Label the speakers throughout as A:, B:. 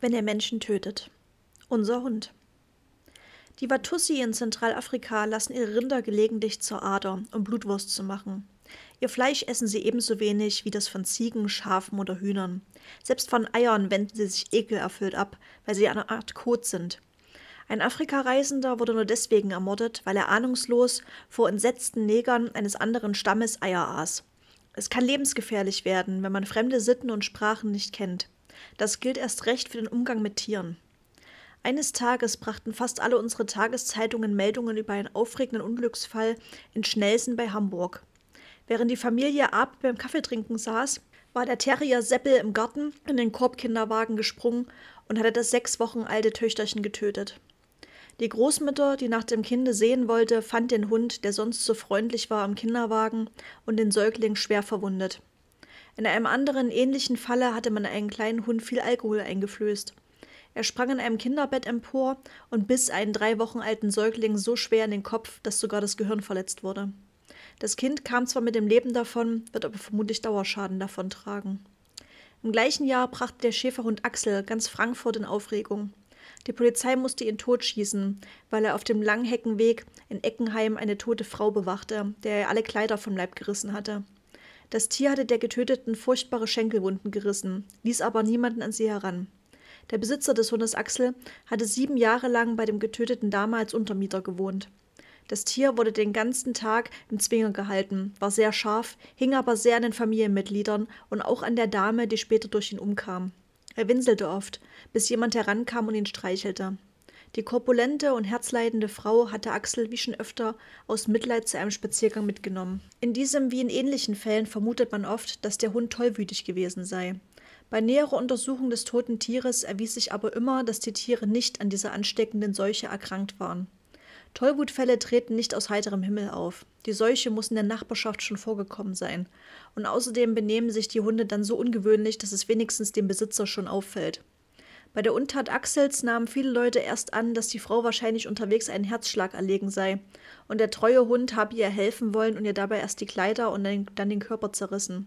A: wenn er Menschen tötet. Unser Hund. Die Watussi in Zentralafrika lassen ihre Rinder gelegentlich zur Ader, um Blutwurst zu machen. Ihr Fleisch essen sie ebenso wenig wie das von Ziegen, Schafen oder Hühnern. Selbst von Eiern wenden sie sich ekelerfüllt ab, weil sie eine Art Kot sind. Ein Afrikareisender wurde nur deswegen ermordet, weil er ahnungslos vor entsetzten Negern eines anderen Stammes Eier aß. Es kann lebensgefährlich werden, wenn man fremde Sitten und Sprachen nicht kennt. Das gilt erst recht für den Umgang mit Tieren. Eines Tages brachten fast alle unsere Tageszeitungen Meldungen über einen aufregenden Unglücksfall in Schnelsen bei Hamburg. Während die Familie Ab beim Kaffeetrinken saß, war der Terrier Seppel im Garten in den Korbkinderwagen gesprungen und hatte das sechs Wochen alte Töchterchen getötet. Die Großmutter, die nach dem Kinde sehen wollte, fand den Hund, der sonst so freundlich war, im Kinderwagen und den Säugling schwer verwundet. In einem anderen ähnlichen Falle hatte man einem kleinen Hund viel Alkohol eingeflößt. Er sprang in einem Kinderbett empor und biss einen drei Wochen alten Säugling so schwer in den Kopf, dass sogar das Gehirn verletzt wurde. Das Kind kam zwar mit dem Leben davon, wird aber vermutlich Dauerschaden davontragen. Im gleichen Jahr brachte der Schäferhund Axel ganz Frankfurt in Aufregung. Die Polizei musste ihn totschießen, weil er auf dem Langheckenweg in Eckenheim eine tote Frau bewachte, der er alle Kleider vom Leib gerissen hatte. Das Tier hatte der Getöteten furchtbare Schenkelwunden gerissen, ließ aber niemanden an sie heran. Der Besitzer des Hundes Axel hatte sieben Jahre lang bei dem Getöteten damals Untermieter gewohnt. Das Tier wurde den ganzen Tag im Zwinger gehalten, war sehr scharf, hing aber sehr an den Familienmitgliedern und auch an der Dame, die später durch ihn umkam. Er winselte oft, bis jemand herankam und ihn streichelte. Die korpulente und herzleidende Frau hatte Axel wie schon öfter aus Mitleid zu einem Spaziergang mitgenommen. In diesem wie in ähnlichen Fällen vermutet man oft, dass der Hund tollwütig gewesen sei. Bei näherer Untersuchung des toten Tieres erwies sich aber immer, dass die Tiere nicht an dieser ansteckenden Seuche erkrankt waren. Tollwutfälle treten nicht aus heiterem Himmel auf. Die Seuche muss in der Nachbarschaft schon vorgekommen sein. Und außerdem benehmen sich die Hunde dann so ungewöhnlich, dass es wenigstens dem Besitzer schon auffällt. Bei der Untat Axels nahmen viele Leute erst an, dass die Frau wahrscheinlich unterwegs einen Herzschlag erlegen sei und der treue Hund habe ihr helfen wollen und ihr dabei erst die Kleider und dann den Körper zerrissen.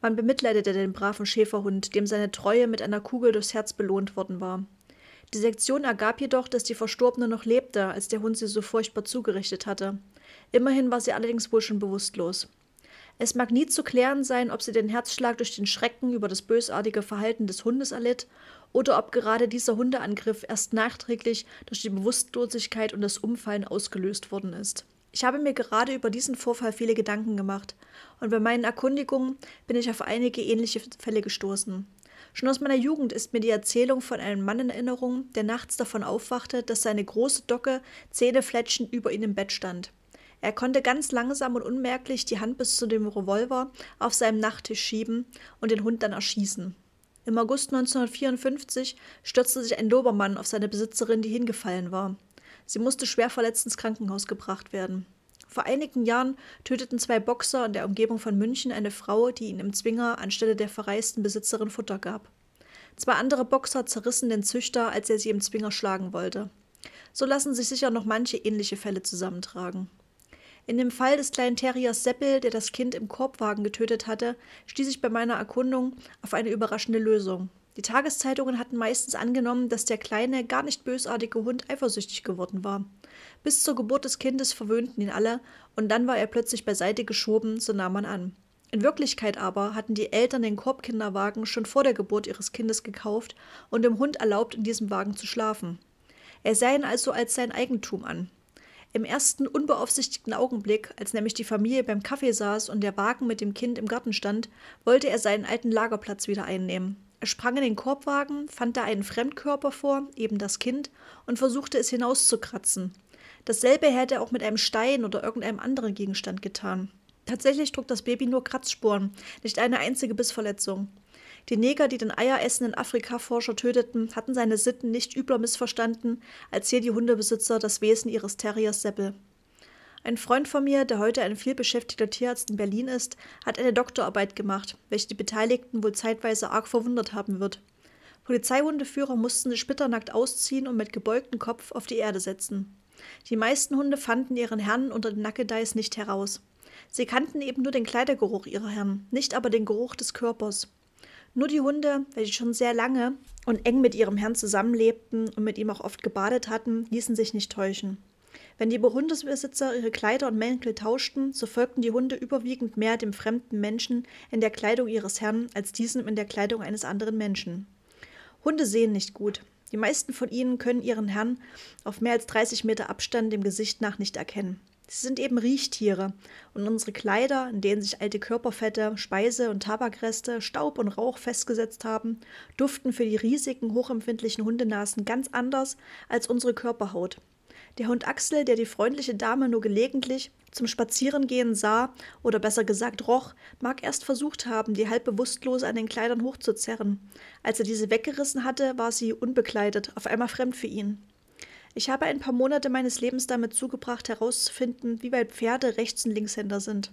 A: Man bemitleidete den braven Schäferhund, dem seine Treue mit einer Kugel durchs Herz belohnt worden war. Die Sektion ergab jedoch, dass die Verstorbene noch lebte, als der Hund sie so furchtbar zugerichtet hatte. Immerhin war sie allerdings wohl schon bewusstlos. Es mag nie zu klären sein, ob sie den Herzschlag durch den Schrecken über das bösartige Verhalten des Hundes erlitt oder ob gerade dieser Hundeangriff erst nachträglich durch die Bewusstlosigkeit und das Umfallen ausgelöst worden ist. Ich habe mir gerade über diesen Vorfall viele Gedanken gemacht und bei meinen Erkundigungen bin ich auf einige ähnliche Fälle gestoßen. Schon aus meiner Jugend ist mir die Erzählung von einem Mann in Erinnerung, der nachts davon aufwachte, dass seine große Docke zähnefletschend über ihm im Bett stand. Er konnte ganz langsam und unmerklich die Hand bis zu dem Revolver auf seinem Nachttisch schieben und den Hund dann erschießen. Im August 1954 stürzte sich ein Dobermann auf seine Besitzerin, die hingefallen war. Sie musste schwer verletzt ins Krankenhaus gebracht werden. Vor einigen Jahren töteten zwei Boxer in der Umgebung von München eine Frau, die ihnen im Zwinger anstelle der verreisten Besitzerin Futter gab. Zwei andere Boxer zerrissen den Züchter, als er sie im Zwinger schlagen wollte. So lassen sich sicher noch manche ähnliche Fälle zusammentragen. In dem Fall des kleinen Terriers Seppel, der das Kind im Korbwagen getötet hatte, stieß ich bei meiner Erkundung auf eine überraschende Lösung. Die Tageszeitungen hatten meistens angenommen, dass der kleine, gar nicht bösartige Hund eifersüchtig geworden war. Bis zur Geburt des Kindes verwöhnten ihn alle, und dann war er plötzlich beiseite geschoben, so nahm man an. In Wirklichkeit aber hatten die Eltern den Korbkinderwagen schon vor der Geburt ihres Kindes gekauft und dem Hund erlaubt, in diesem Wagen zu schlafen. Er sah ihn also als sein Eigentum an. Im ersten unbeaufsichtigten Augenblick, als nämlich die Familie beim Kaffee saß und der Wagen mit dem Kind im Garten stand, wollte er seinen alten Lagerplatz wieder einnehmen. Er sprang in den Korbwagen, fand da einen Fremdkörper vor, eben das Kind, und versuchte es hinauszukratzen. Dasselbe hätte er auch mit einem Stein oder irgendeinem anderen Gegenstand getan. Tatsächlich trug das Baby nur Kratzspuren, nicht eine einzige Bissverletzung. Die Neger, die den eieressenden Afrikaforscher töteten, hatten seine Sitten nicht übler missverstanden, als hier die Hundebesitzer das Wesen ihres Terriers Seppel. Ein Freund von mir, der heute ein vielbeschäftigter Tierarzt in Berlin ist, hat eine Doktorarbeit gemacht, welche die Beteiligten wohl zeitweise arg verwundert haben wird. Polizeihundeführer mussten sich splitternackt ausziehen und mit gebeugtem Kopf auf die Erde setzen. Die meisten Hunde fanden ihren Herrn unter den Nackedeis nicht heraus. Sie kannten eben nur den Kleidergeruch ihrer Herren, nicht aber den Geruch des Körpers. Nur die Hunde, welche schon sehr lange und eng mit ihrem Herrn zusammenlebten und mit ihm auch oft gebadet hatten, ließen sich nicht täuschen. Wenn die Hundesbesitzer ihre Kleider und Mäntel tauschten, so folgten die Hunde überwiegend mehr dem fremden Menschen in der Kleidung ihres Herrn als diesem in der Kleidung eines anderen Menschen. Hunde sehen nicht gut. Die meisten von ihnen können ihren Herrn auf mehr als 30 Meter Abstand dem Gesicht nach nicht erkennen. Sie sind eben Riechtiere und unsere Kleider, in denen sich alte Körperfette, Speise- und Tabakreste, Staub und Rauch festgesetzt haben, duften für die riesigen, hochempfindlichen Hundenasen ganz anders als unsere Körperhaut. Der Hund Axel, der die freundliche Dame nur gelegentlich zum Spazierengehen sah oder besser gesagt roch, mag erst versucht haben, die halb bewusstlos an den Kleidern hochzuzerren. Als er diese weggerissen hatte, war sie unbekleidet, auf einmal fremd für ihn. Ich habe ein paar Monate meines Lebens damit zugebracht, herauszufinden, wie weit Pferde Rechts- und Linkshänder sind.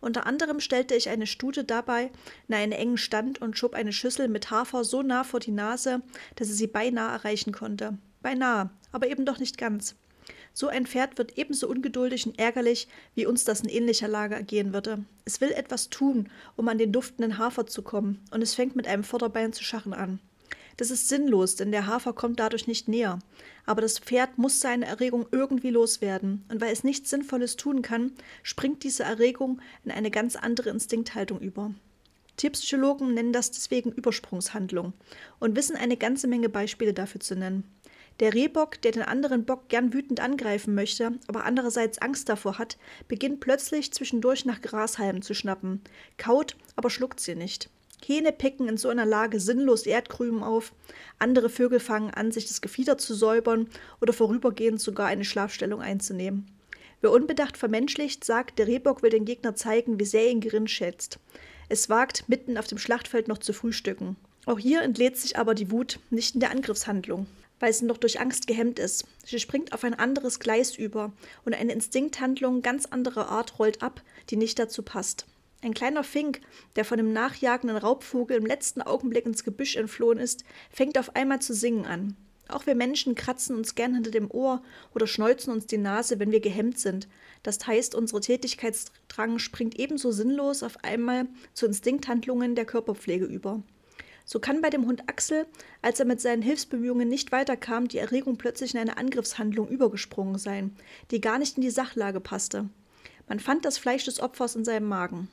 A: Unter anderem stellte ich eine Stute dabei in einen engen Stand und schob eine Schüssel mit Hafer so nah vor die Nase, dass sie sie beinahe erreichen konnte. Beinahe, aber eben doch nicht ganz. So ein Pferd wird ebenso ungeduldig und ärgerlich, wie uns das in ähnlicher Lage ergehen würde. Es will etwas tun, um an den duftenden Hafer zu kommen, und es fängt mit einem Vorderbein zu schachen an. Das ist sinnlos, denn der Hafer kommt dadurch nicht näher. Aber das Pferd muss seine Erregung irgendwie loswerden. Und weil es nichts Sinnvolles tun kann, springt diese Erregung in eine ganz andere Instinkthaltung über. Tierpsychologen nennen das deswegen Übersprungshandlung und wissen eine ganze Menge Beispiele dafür zu nennen. Der Rehbock, der den anderen Bock gern wütend angreifen möchte, aber andererseits Angst davor hat, beginnt plötzlich zwischendurch nach Grashalmen zu schnappen, kaut, aber schluckt sie nicht. Hähne picken in so einer Lage sinnlos Erdkrümen auf, andere Vögel fangen an, sich das Gefieder zu säubern oder vorübergehend sogar eine Schlafstellung einzunehmen. Wer unbedacht vermenschlicht, sagt, der Rehbock will den Gegner zeigen, wie sehr ihn gering schätzt. Es wagt, mitten auf dem Schlachtfeld noch zu frühstücken. Auch hier entlädt sich aber die Wut nicht in der Angriffshandlung, weil sie noch durch Angst gehemmt ist. Sie springt auf ein anderes Gleis über und eine Instinkthandlung ganz anderer Art rollt ab, die nicht dazu passt. Ein kleiner Fink, der von dem nachjagenden Raubvogel im letzten Augenblick ins Gebüsch entflohen ist, fängt auf einmal zu singen an. Auch wir Menschen kratzen uns gern hinter dem Ohr oder schneuzen uns die Nase, wenn wir gehemmt sind. Das heißt, unser Tätigkeitsdrang springt ebenso sinnlos auf einmal zu Instinkthandlungen der Körperpflege über. So kann bei dem Hund Axel, als er mit seinen Hilfsbemühungen nicht weiterkam, die Erregung plötzlich in eine Angriffshandlung übergesprungen sein, die gar nicht in die Sachlage passte. Man fand das Fleisch des Opfers in seinem Magen.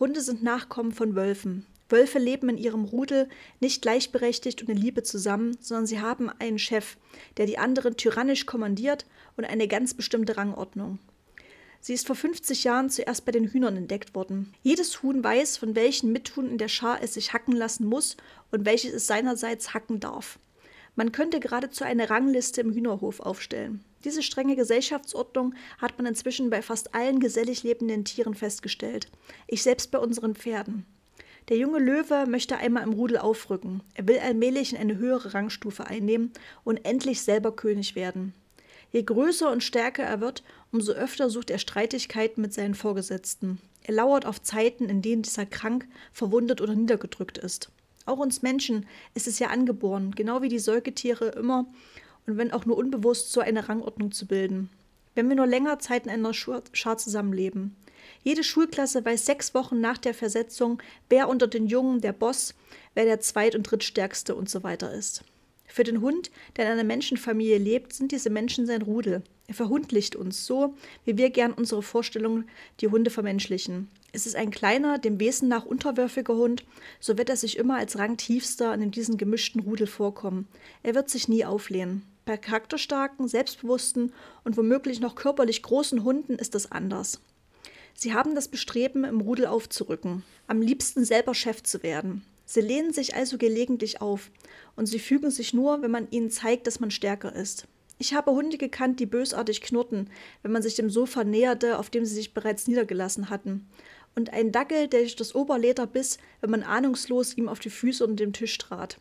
A: Hunde sind Nachkommen von Wölfen. Wölfe leben in ihrem Rudel nicht gleichberechtigt und in Liebe zusammen, sondern sie haben einen Chef, der die anderen tyrannisch kommandiert und eine ganz bestimmte Rangordnung. Sie ist vor 50 Jahren zuerst bei den Hühnern entdeckt worden. Jedes Huhn weiß, von welchen Mithuhn der Schar es sich hacken lassen muss und welches es seinerseits hacken darf. Man könnte geradezu eine Rangliste im Hühnerhof aufstellen. Diese strenge Gesellschaftsordnung hat man inzwischen bei fast allen gesellig lebenden Tieren festgestellt. Ich selbst bei unseren Pferden. Der junge Löwe möchte einmal im Rudel aufrücken. Er will allmählich in eine höhere Rangstufe einnehmen und endlich selber König werden. Je größer und stärker er wird, umso öfter sucht er Streitigkeiten mit seinen Vorgesetzten. Er lauert auf Zeiten, in denen dieser krank, verwundet oder niedergedrückt ist. Auch uns Menschen ist es ja angeboren, genau wie die Säugetiere immer und wenn auch nur unbewusst so eine Rangordnung zu bilden. Wenn wir nur länger Zeit in einer Schar zusammenleben. Jede Schulklasse weiß sechs Wochen nach der Versetzung, wer unter den Jungen der Boss, wer der zweit- und drittstärkste und so weiter ist. Für den Hund, der in einer Menschenfamilie lebt, sind diese Menschen sein Rudel. Er verhundlicht uns so, wie wir gern unsere Vorstellungen, die Hunde vermenschlichen. Es ist ein kleiner, dem Wesen nach unterwürfiger Hund, so wird er sich immer als rangtiefster in diesem gemischten Rudel vorkommen. Er wird sich nie auflehnen. Bei charakterstarken, selbstbewussten und womöglich noch körperlich großen Hunden ist das anders. Sie haben das Bestreben, im Rudel aufzurücken, am liebsten selber Chef zu werden. Sie lehnen sich also gelegentlich auf und sie fügen sich nur, wenn man ihnen zeigt, dass man stärker ist. Ich habe Hunde gekannt, die bösartig knurrten, wenn man sich dem Sofa näherte, auf dem sie sich bereits niedergelassen hatten. Und einen Dackel, der durch das Oberleder biss, wenn man ahnungslos ihm auf die Füße und den Tisch trat.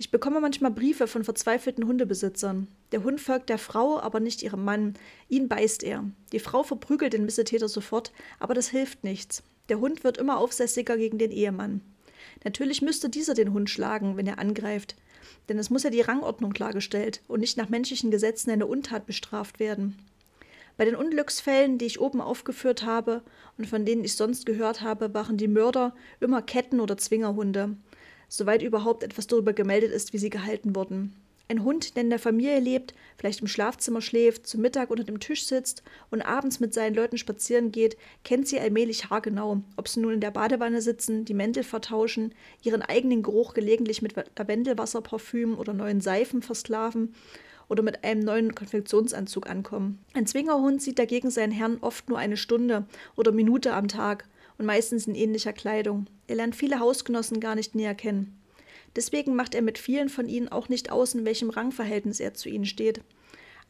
A: Ich bekomme manchmal Briefe von verzweifelten Hundebesitzern. Der Hund folgt der Frau, aber nicht ihrem Mann. Ihn beißt er. Die Frau verprügelt den Missetäter sofort, aber das hilft nichts. Der Hund wird immer aufsässiger gegen den Ehemann. Natürlich müsste dieser den Hund schlagen, wenn er angreift. Denn es muss ja die Rangordnung klargestellt und nicht nach menschlichen Gesetzen eine Untat bestraft werden. Bei den Unglücksfällen, die ich oben aufgeführt habe und von denen ich sonst gehört habe, waren die Mörder immer Ketten- oder Zwingerhunde soweit überhaupt etwas darüber gemeldet ist, wie sie gehalten wurden. Ein Hund, der in der Familie lebt, vielleicht im Schlafzimmer schläft, zu Mittag unter dem Tisch sitzt und abends mit seinen Leuten spazieren geht, kennt sie allmählich haargenau, ob sie nun in der Badewanne sitzen, die Mäntel vertauschen, ihren eigenen Geruch gelegentlich mit Lavendelwasserparfüm oder neuen Seifen versklaven oder mit einem neuen Konfektionsanzug ankommen. Ein Zwingerhund sieht dagegen seinen Herrn oft nur eine Stunde oder Minute am Tag und meistens in ähnlicher Kleidung. Er lernt viele Hausgenossen gar nicht näher kennen. Deswegen macht er mit vielen von ihnen auch nicht aus, in welchem Rangverhältnis er zu ihnen steht.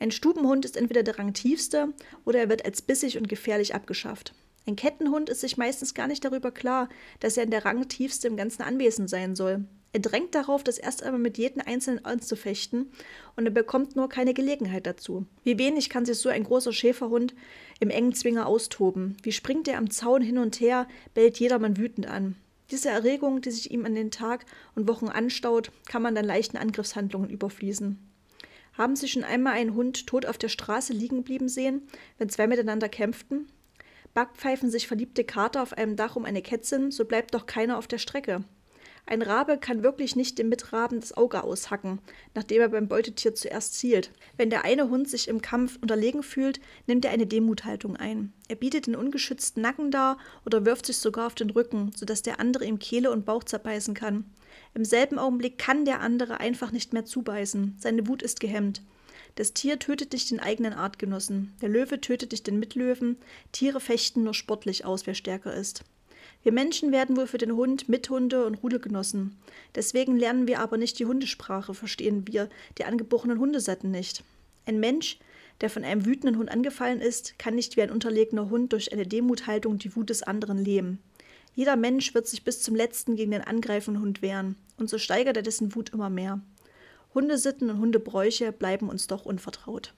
A: Ein Stubenhund ist entweder der Rangtiefste oder er wird als bissig und gefährlich abgeschafft. Ein Kettenhund ist sich meistens gar nicht darüber klar, dass er in der Rangtiefste im ganzen Anwesen sein soll. Er drängt darauf, das erst einmal mit jedem Einzelnen anzufechten und er bekommt nur keine Gelegenheit dazu. Wie wenig kann sich so ein großer Schäferhund im engen Zwinger austoben? Wie springt er am Zaun hin und her, bellt jedermann wütend an? Diese Erregung, die sich ihm an den Tag und Wochen anstaut, kann man dann leichten Angriffshandlungen überfließen. Haben Sie schon einmal einen Hund tot auf der Straße liegen blieben sehen, wenn zwei miteinander kämpften? Backpfeifen sich verliebte Kater auf einem Dach um eine Kätzin, so bleibt doch keiner auf der Strecke. Ein Rabe kann wirklich nicht dem Mitraben das Auge aushacken, nachdem er beim Beutetier zuerst zielt. Wenn der eine Hund sich im Kampf unterlegen fühlt, nimmt er eine Demuthaltung ein. Er bietet den ungeschützten Nacken dar oder wirft sich sogar auf den Rücken, sodass der andere ihm Kehle und Bauch zerbeißen kann. Im selben Augenblick kann der andere einfach nicht mehr zubeißen. Seine Wut ist gehemmt. Das Tier tötet dich den eigenen Artgenossen. Der Löwe tötet dich den Mitlöwen. Tiere fechten nur sportlich aus, wer stärker ist. Wir Menschen werden wohl für den Hund Mithunde und Rudelgenossen. Deswegen lernen wir aber nicht die Hundesprache, verstehen wir die angeborenen Hundesatten nicht. Ein Mensch, der von einem wütenden Hund angefallen ist, kann nicht wie ein unterlegener Hund durch eine Demuthaltung die Wut des anderen leben. Jeder Mensch wird sich bis zum letzten gegen den angreifenden Hund wehren, und so steigert er dessen Wut immer mehr. Hundesitten und Hundebräuche bleiben uns doch unvertraut.